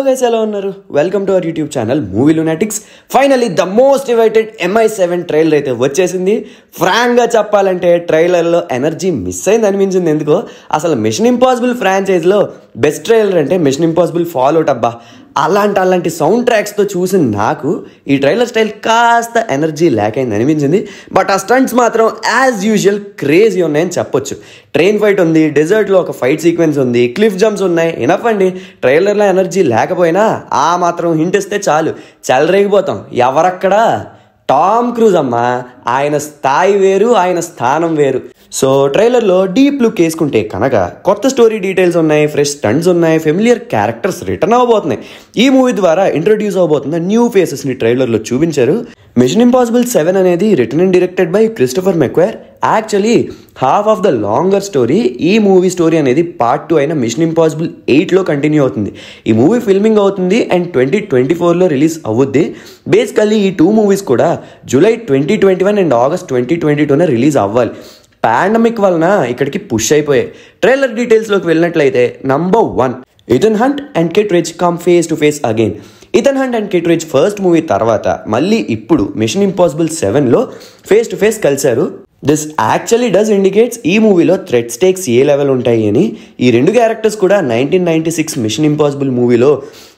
Hello guys ఎలా ఉన్నారు welcome to our YouTube channel movie lunatics finally the most awaited MI seven trailer అయితే వచ్చేసింది ఫ్రాంక్గా చెప్పాలంటే ట్రైలర్లో ఎనర్జీ మిస్ అయింది అనిపించింది ఎందుకో అసలు మిషన్ ఇంపాసిబుల్ ఫ్రాంచైజ్లో బెస్ట్ ట్రైలర్ అంటే మిషన్ ఇంపాసిబుల్ ఫాలోట్ అబ్బా అలాంటి అలాంటి సౌండ్ ట్రాక్స్తో చూసి నాకు ఈ ట్రైలర్ స్టైల్ కాస్త ఎనర్జీ ల్యాక్ అయింది అనిపించింది బట్ ఆ స్టంట్స్ మాత్రం యాజ్ యూజువల్ క్రేజీ ఉన్నాయని చెప్పొచ్చు ట్రైన్ ఫైట్ ఉంది డెజర్ట్లో ఒక ఫైట్ సీక్వెన్స్ ఉంది క్లిఫ్ జంప్స్ ఉన్నాయి ఇనఫ్ అండి ట్రైలర్లో ఎనర్జీ లేకపోయినా ఆ మాత్రం హింట్ ఇస్తే చాలు చెలరేగిపోతాం ఎవరక్కడా టామ్ క్రూజ్ అమ్మా ఆయన స్థాయి వేరు ఆయన స్థానం వేరు సో ట్రైలర్లో డీప్ లుక్ వేసుకుంటే కనుక కొత్త స్టోరీ డీటెయిల్స్ ఉన్నాయి ఫ్రెష్ స్టంట్స్ ఉన్నాయి ఫెమిలియర్ క్యారెక్టర్స్ రిటర్న్ అవబోతున్నాయి ఈ మూవీ ద్వారా ఇంట్రొడ్యూస్ అవబోతున్న న్యూ ఫేసెస్ని ట్రైలర్లో చూపించారు మిషన్ ఇంపాసిబుల్ సెవెన్ అనేది written and directed by Christopher McQuarrie actually half of the longer story ఈ మూవీ స్టోరీ అనేది పార్ట్ టూ అయిన మిషన్ ఇంపాసిబుల్ ఎయిట్లో కంటిన్యూ అవుతుంది ఈ మూవీ ఫిల్మింగ్ అవుతుంది అండ్ ట్వంటీ ట్వంటీ ఫోర్లో రిలీజ్ అవుద్ది బేసికల్లీ ఈ టూ మూవీస్ కూడా July twenty twenty one and August twenty twenty టూనే రిలీజ్ అవ్వాలి పాండమిక్ వలన ఇక్కడికి పుష్ అయిపోయాయి ట్రైలర్ డీటెయిల్స్లోకి వెళ్ళినట్లయితే number one Ethan Hunt and Kittridge come face to face again Ethan Hunt and Kittridge first movie తర్వాత మళ్ళీ ఇప్పుడు మిషన్ ఇంపాసిబుల్ సెవెన్లో ఫేస్ టు ఫేస్ కలిశారు దిస్ యాక్చువల్లీ డస్ ఇండికేట్స్ ఈ మూవీలో థ్రెడ్ స్టేక్స్ ఏ లెవెల్ ఉంటాయి అని ఈ రెండు క్యారెక్టర్స్ కూడా nineteen ninety six mission impossible మూవీలో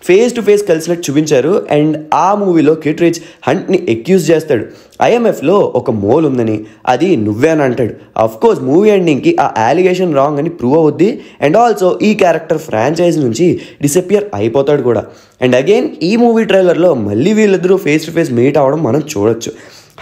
ఫేస్ టు ఫేస్ కలిసినట్టు చూపించారు అండ్ ఆ మూవీలో కిట్ రిచ్ హంట్ని ఎక్యూజ్ చేస్తాడు ఐఎంఎఫ్లో ఒక మోల్ ఉందని అది నువ్వే అని అంటాడు అఫ్ కోర్స్ మూవీ ఎండింగ్కి ఆ యాలిగేషన్ రాంగ్ అని ప్రూవ్ అవుద్ది అండ్ ఆల్సో ఈ క్యారెక్టర్ ఫ్రాంచైజ్ నుంచి డిసపియర్ అయిపోతాడు కూడా అండ్ అగైన్ ఈ మూవీ ట్రైలర్లో మళ్ళీ వీళ్ళిద్దరూ ఫేస్ టు ఫేస్ మీట్ అవ్వడం మనం చూడొచ్చు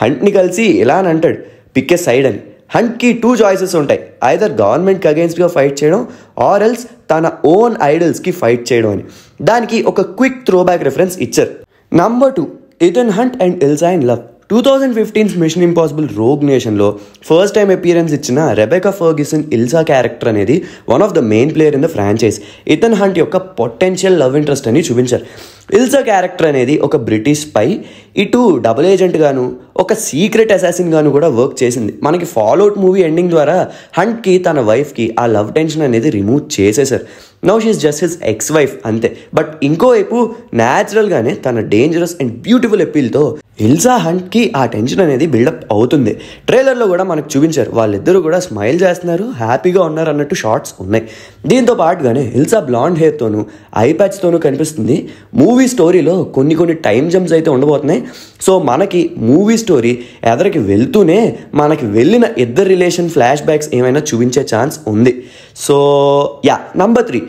హంట్ని కలిసి ఇలా అని అంటాడు పిక్ ఏ సైడ్ అని హంట్కి టూ చాయిసెస్ ఉంటాయి ఐదర్ గవర్నమెంట్కి అగేన్స్ట్గా ఫైట్ చేయడం ఆర్ ఎల్స్ తన ఓన్ ఐడల్స్కి ఫైట్ చేయడం అని దానికి ఒక క్విక్ త్రోబ్యాక్ రిఫరెన్స్ ఇచ్చారు number two Ethan Hunt and Ilsa in love two thousand fifteen's mission impossible rogue నేషన్లో ఫస్ట్ టైం అపియరెన్స్ ఇచ్చిన రెబెకా ఫర్గిసన్ ఇల్సా క్యారెక్టర్ అనేది one of the main player in the franchise Ethan Hunt యొక్క potential love interest అని చూపించారు ఇల్సా character అనేది ఒక British పై ఇటు double agent గాను ఒక సీక్రెట్ గాను కూడా వర్క్ చేసింది మనకి ఫాలోఅవుట్ మూవీ ఎండింగ్ ద్వారా హంట్కి తన వైఫ్కి ఆ లవ్ టెన్షన్ అనేది రిమూవ్ చేసేసారు now she's just his ex wife అంతే బట్ ఇంకోవైపు న్యాచురల్గానే తన డేంజరస్ అండ్ బ్యూటిఫుల్ ఎప్పీల్తో ఇల్సా హంట్కి ఆ టెన్షన్ అనేది బిల్డప్ అవుతుంది ట్రైలర్లో కూడా మనకు చూపించారు వాళ్ళిద్దరూ కూడా స్మైల్ చేస్తున్నారు హ్యాపీగా ఉన్నారు అన్నట్టు షార్ట్స్ ఉన్నాయి దీంతో పాటుగానే ఇల్సా బ్లాండ్ హెయిర్తోనూ ఐప్యాచ్తోనూ కనిపిస్తుంది మూవీ స్టోరీలో కొన్ని కొన్ని టైం జంప్స్ అయితే ఉండబోతున్నాయి సో మనకి మూవీ స్టోరీ ఎదరికి వెళ్తూనే మనకి వెళ్ళిన ఇద్దరు రిలేషన్ ఫ్లాష్ బ్యాక్స్ ఏమైనా చూపించే ఛాన్స్ ఉంది so yeah number three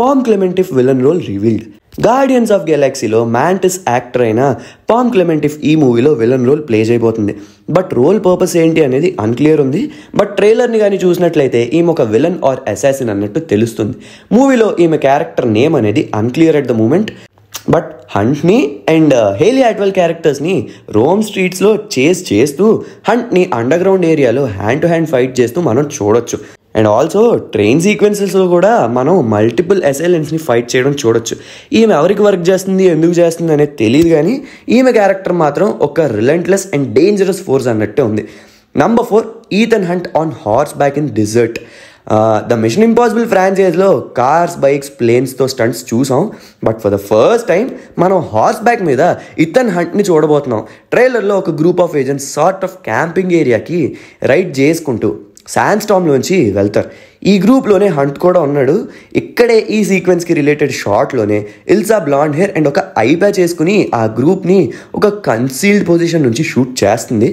Pom Klementieff villain role revealed Guardians of గెలాక్సీలో మ్యాంటిస్ యాక్టర్ అయిన పామ్ క్లెమెంటిఫ్ ఈ మూవీలో విలన్ రోల్ ప్లే చేయబోతుంది బట్ రోల్ పర్పస్ ఏంటి అనేది అన్క్లియర్ ఉంది బట్ ట్రైలర్ని కానీ చూసినట్లయితే ఈమె ఒక విలన్ ఆర్ అసాసిన్ అన్నట్టు తెలుస్తుంది మూవీలో ఈమె క్యారెక్టర్ నేమ్ అనేది unclear at the moment but హంట్ని అండ్ హేలీ అడ్వల్ క్యారెక్టర్స్ని రోమ్ స్ట్రీట్స్లో చేస్ చేస్తూ హంట్ని అండర్గ్రౌండ్ ఏరియాలో హ్యాండ్ టు హ్యాండ్ ఫైట్ చేస్తూ మనం చూడొచ్చు అండ్ ఆల్సో ట్రైన్ సీక్వెన్సెస్లో కూడా మనం మల్టిపుల్ ఎస్ఎల్ఎన్స్ని ఫైట్ చేయడం చూడొచ్చు ఈమె ఎవరికి వర్క్ చేస్తుంది ఎందుకు చేస్తుంది అనేది తెలియదు కానీ ఈమె క్యారెక్టర్ మాత్రం ఒక రిలెంట్లెస్ అండ్ డేంజరస్ ఫోర్స్ అన్నట్టే ఉంది number four Ethan Hunt on horse back in desert the mission impossible ఫ్రాంచైజ్లో కార్స్ బైక్స్ ప్లేన్స్తో స్టంట్స్ చూసాం but for the first time మనం హార్స్ బ్యాక్ మీద ఇతన్ హంట్ని చూడబోతున్నాం ట్రైలర్లో ఒక group of agents sort of camping ఏరియాకి రైడ్ చేసుకుంటూ శాండ్ స్టామ్లోంచి వెళ్తారు ఈ గ్రూప్లోనే హంట్ కూడా ఉన్నాడు ఇక్కడే ఈ సీక్వెన్స్కి రిలేటెడ్ షార్ట్లోనే ఇల్సా బ్లాండ్ హెయిర్ అండ్ ఒక ఐ చేసుకుని వేసుకుని ఆ గ్రూప్ని ఒక కన్సీల్డ్ పొజిషన్ నుంచి షూట్ చేస్తుంది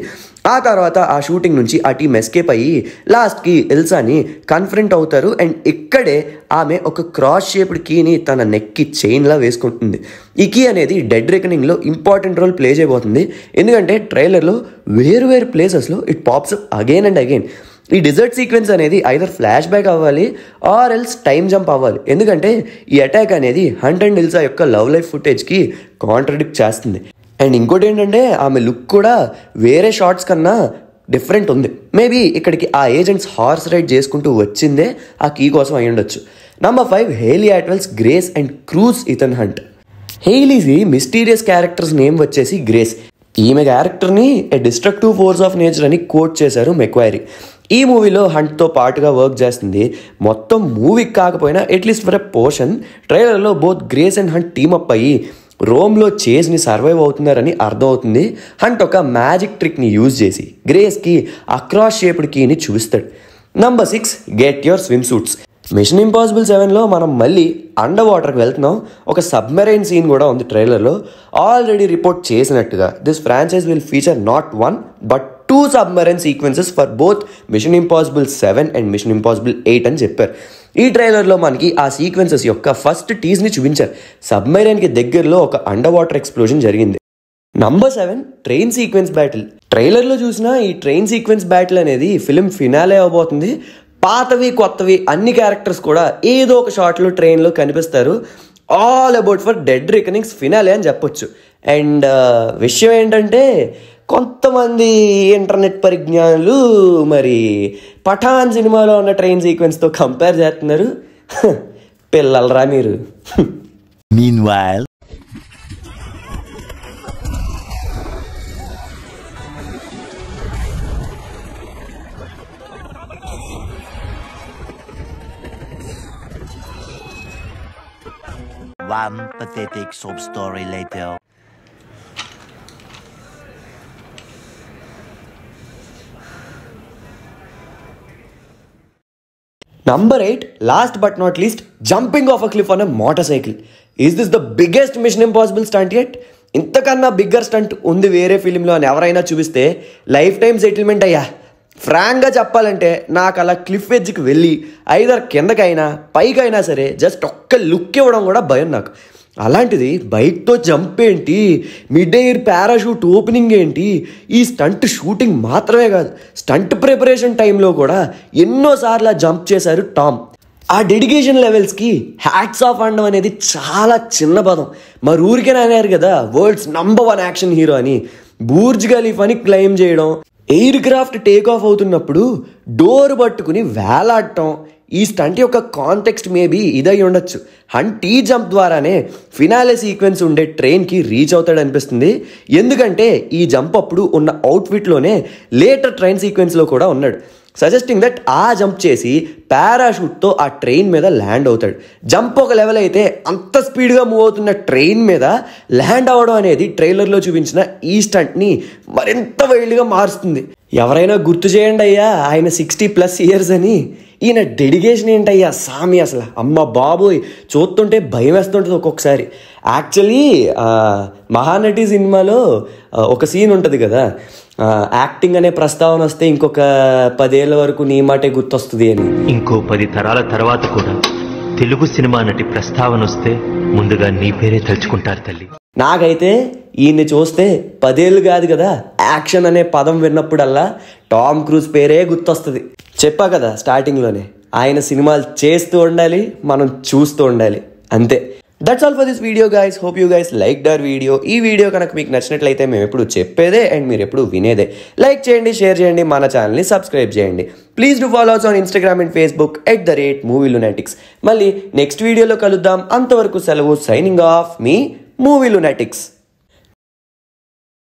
ఆ తర్వాత ఆ షూటింగ్ నుంచి ఆ టీం ఎస్కేప్ అయ్యి లాస్ట్కి ఇల్సాని కన్ఫరెంట్ అవుతారు అండ్ ఇక్కడే ఆమె ఒక క్రాస్ షేప్డ్ కీని తన నెక్కి చైన్లా వేసుకుంటుంది ఈ కీ అనేది డెడ్ రికనింగ్లో ఇంపార్టెంట్ రోల్ ప్లే చేయబోతుంది ఎందుకంటే ట్రైలర్లో వేరు వేరు ప్లేసెస్లో it pops again and again ఈ డిజర్ట్ సీక్వెన్స్ అనేది ఐదర్ ఫ్లాష్ బ్యాక్ అవ్వాలి ఆర్ ఎల్స్ టైం జంప్ అవ్వాలి ఎందుకంటే ఈ అటాక్ అనేది హంట్ అండ్ డిల్సా యొక్క లవ్ లైఫ్ ఫుటేజ్కి కాంట్రడిక్ట్ చేస్తుంది అండ్ ఇంకోటి ఏంటంటే ఆమె లుక్ కూడా వేరే షార్ట్స్ కన్నా డిఫరెంట్ ఉంది మేబీ ఇక్కడికి ఆ ఏజెంట్స్ హార్స్ రైడ్ చేసుకుంటూ వచ్చిందే ఆ కీ కోసం అయి ఉండొచ్చు number five Hayley Atwell's Grace and Cruise Ethan Hunt హెయిలీది మిస్టీరియస్ క్యారెక్టర్స్ నేమ్ వచ్చేసి గ్రేస్ ఈమె క్యారెక్టర్ని a destructive force of nature అని కోట్ చేశారు మెక్వైరీ ఈ మూవీలో హంట్తో పాటుగా వర్క్ చేస్తుంది మొత్తం మూవీకి కాకపోయినా అట్లీస్ట్ ఫర్ అ పోర్షన్ ట్రైలర్లో both Grace and Hunt team up అయ్యి రోమ్లో చేజ్ని సర్వైవ్ అవుతున్నారని అర్థమవుతుంది హంట్ ఒక మ్యాజిక్ ట్రిక్ని యూజ్ చేసి గ్రేస్కి అక్రాస్ షేప్డ్ కీని చూపిస్తాడు number six get your swim suits mission impossible సెవెన్లో మనం మళ్ళీ అండర్ వాటర్కి వెళ్తున్నాం ఒక సబ్మెరైన్ సీన్ కూడా ఉంది ట్రైలర్లో ఆల్రెడీ రిపోర్ట్ చేసినట్టుగా this franchise will feature not one but two submarine sequences for both mission impossible seven and mission impossible eight అని చెప్పారు ఈ ట్రైలర్లో మనకి ఆ సీక్వెన్సెస్ యొక్క ఫస్ట్ టీజ్ని చూపించారు సబ్మరైన్కి దగ్గరలో ఒక అండర్ వాటర్ ఎక్స్ప్లోజన్ జరిగింది number seven train sequence battle ట్రైలర్లో చూసిన ఈ ట్రైన్ సీక్వెన్స్ బ్యాటిల్ అనేది ఫిలిం ఫినాలే అవబోతుంది పాతవి కొత్తవి అన్ని క్యారెక్టర్స్ కూడా ఏదో ఒక షార్ట్లో ట్రైన్లో కనిపిస్తారు all about for dead reckoning's finale అని చెప్పొచ్చు అండ్ uh, విషయం ఏంటంటే కొంతమంది ఇంటర్నెట్ పరిజ్ఞానులు మరి పఠాన్ సినిమాలో ఉన్న ట్రైన్ సీక్వెన్స్తో కంపేర్ చేస్తున్నారు పిల్లలరా మీరు meanwhile One pathetic sob story later. Number eight last but not least jumping off a cliff on a cycle Is this the biggest mission impossible stunt yet ఇంతకన్నా bigger stunt ఉంది వేరే ఫిలింలో అని ఎవరైనా చూపిస్తే లైఫ్ టైం సెటిల్మెంట్ అయ్యా ఫ్రాంక్గా చెప్పాలంటే నాకు అలా క్లిఫ్ ఎడ్జ్కి వెళ్ళి ఐదర్ కిందకైనా పైకైనా సరే జస్ట్ ఒక్క లుక్ ఇవ్వడం కూడా భయం నాకు అలాంటిది బైక్తో జంప్ ఏంటి మిడ్ ఎయిర్ పారాషూట్ ఓపెనింగ్ ఏంటి ఈ స్టంట్ షూటింగ్ మాత్రమే కాదు స్టంట్ ప్రిపరేషన్ టైంలో కూడా ఎన్నోసార్లు జంప్ చేశారు టామ్ ఆ డెడికేషన్ లెవెల్స్కి హ్యాట్స్ ఆఫ్ అనడం అనేది చాలా చిన్న పదం మరి ఊరికే అన్నారు కదా world's number one action hero అని బూర్జ్ గలీఫ్ అని క్లెయిమ్ చేయడం ఎయిర్ క్రాఫ్ట్ టేక్ ఆఫ్ అవుతున్నప్పుడు డోర్ పట్టుకుని వేలాడటం ఈ స్టంట్ యొక్క కాంటెక్స్ట్ మేబీ ఇదై ఉండొచ్చు హంట్ ఈ జంప్ ద్వారానే ఫినాలే సీక్వెన్స్ ఉండే ట్రైన్కి రీచ్ అవుతాడు అనిపిస్తుంది ఎందుకంటే ఈ జంప్ అప్పుడు ఉన్న అవుట్ఫిట్లోనే లేటర్ ట్రైన్ సీక్వెన్స్లో కూడా ఉన్నాడు సజెస్టింగ్ దట్ ఆ జంప్ చేసి పారాషూట్తో ఆ ట్రైన్ మీద ల్యాండ్ అవుతాడు జంప్ ఒక లెవెల్ అయితే అంత స్పీడ్గా మూవ్ అవుతున్న ట్రైన్ మీద ల్యాండ్ అవ్వడం అనేది ట్రైలర్లో చూపించిన ఈ స్టంట్ని మరింత వైల్డ్గా మారుస్తుంది ఎవరైనా గుర్తు చేయండి అయ్యా ఆయన సిక్స్టీ ప్లస్ ఇయర్స్ అని ఈయన డెడికేషన్ ఏంటయ్యా సామి అసలు అమ్మ బాబోయ్ చూస్తుంటే భయం వేస్తుంటుంది ఒక్కొక్కసారి యాక్చువల్లీ మహానటి సినిమాలో ఒక సీన్ ఉంటుంది కదా యాక్టింగ్ అనే ప్రస్తావన వస్తే ఇంకొక పదేళ్ళ వరకు నీ మాటే గుర్తొస్తుంది అని ఇంకో పది తరాల తర్వాత కూడా తెలుగు సినిమా నటి ప్రస్తావన వస్తే ముందుగా నీ పేరే తలుచుకుంటారు తల్లి నాకైతే ఈయన్ని చూస్తే పదేళ్ళు కాదు కదా యాక్షన్ అనే పదం విన్నప్పుడల్లా టామ్ క్రూజ్ పేరే గుర్తొస్తుంది చెప్పా కదా స్టార్టింగ్లోనే ఆయన సినిమాలు చేస్తూ ఉండాలి మనం చూస్తూ ఉండాలి అంతే that's all for this video guys hope you guys like the video ఈ వీడియో కనుక మీకు నచ్చినట్లయితే మేము ఎప్పుడు చెప్పేదే అండ్ మీరు ఎప్పుడు వినేదే లైక్ చేయండి షేర్ చేయండి మన ఛానల్ని సబ్స్క్రైబ్ చేయండి please do follow on Instagram and Facebook at the rate movie lunatics మళ్ళీ నెక్స్ట్ వీడియోలో కలుద్దాం అంతవరకు సెలవు సైనింగ్ ఆఫ్ మీ మూవీ లునాటిక్స్